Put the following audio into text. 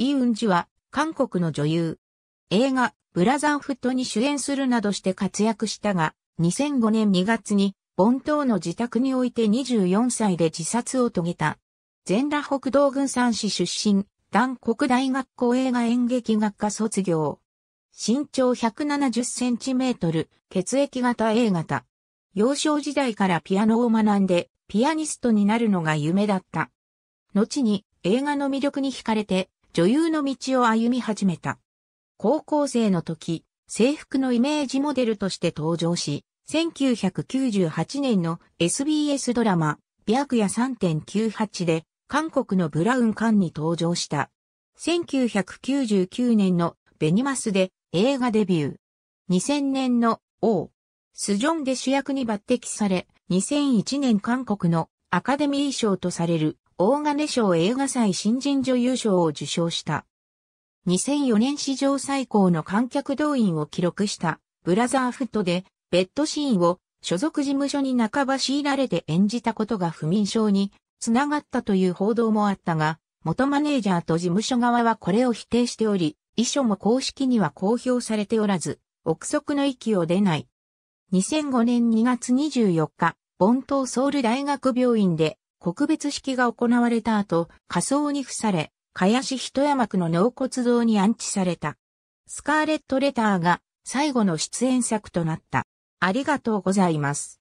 イ・ウンジは、韓国の女優。映画、ブラザーフットに主演するなどして活躍したが、2005年2月に、ボン島の自宅において24歳で自殺を遂げた。全羅北道軍産市出身、南国大学校映画演劇学科卒業。身長170センチメートル、血液型 A 型。幼少時代からピアノを学んで、ピアニストになるのが夢だった。後に映画の魅力に惹かれて、女優の道を歩み始めた。高校生の時、制服のイメージモデルとして登場し、1998年の SBS ドラマ、白夜3.98で、韓国のブラウン館に登場した。1999年のベニマスで映画デビュー。2000年の王、スジョンで主役に抜擢され、2001年韓国のアカデミー賞とされる大金賞映画祭新人女優賞を受賞した。2004年史上最高の観客動員を記録したブラザーフットでベッドシーンを所属事務所に半ば強いられて演じたことが不眠症につながったという報道もあったが、元マネージャーと事務所側はこれを否定しており、遺書も公式には公表されておらず、憶測の息を出ない。2005年2月24日、ボン島ソウル大学病院で告別式が行われた後、仮装に付され、林一山区の納骨堂に安置された。スカーレットレターが最後の出演作となった。ありがとうございます。